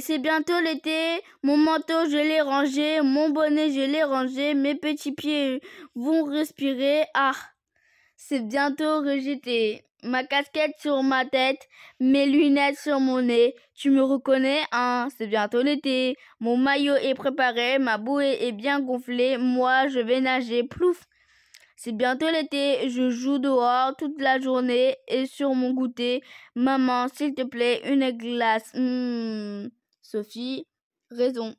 c'est bientôt l'été, mon manteau je l'ai rangé, mon bonnet je l'ai rangé, mes petits pieds vont respirer, ah, c'est bientôt rejeté. Ma casquette sur ma tête, mes lunettes sur mon nez, tu me reconnais, hein, c'est bientôt l'été, mon maillot est préparé, ma bouée est bien gonflée, moi je vais nager, plouf. C'est bientôt l'été, je joue dehors toute la journée et sur mon goûter, maman, s'il te plaît, une glace. Mmh. Sophie, raison.